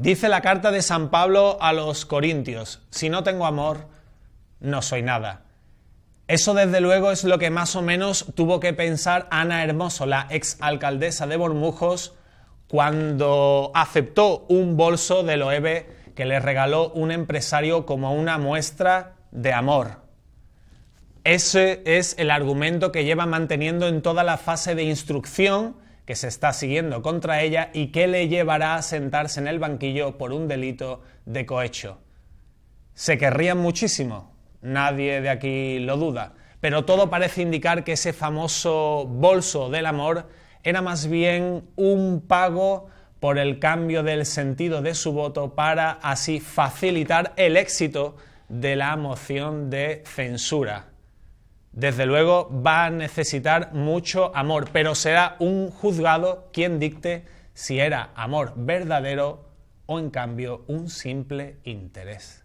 Dice la carta de San Pablo a los Corintios, si no tengo amor, no soy nada. Eso desde luego es lo que más o menos tuvo que pensar Ana Hermoso, la ex alcaldesa de Bormujos, cuando aceptó un bolso de Loewe que le regaló un empresario como una muestra de amor. Ese es el argumento que lleva manteniendo en toda la fase de instrucción que se está siguiendo contra ella y que le llevará a sentarse en el banquillo por un delito de cohecho. Se querrían muchísimo, nadie de aquí lo duda, pero todo parece indicar que ese famoso bolso del amor era más bien un pago por el cambio del sentido de su voto para así facilitar el éxito de la moción de censura desde luego va a necesitar mucho amor, pero será un juzgado quien dicte si era amor verdadero o en cambio un simple interés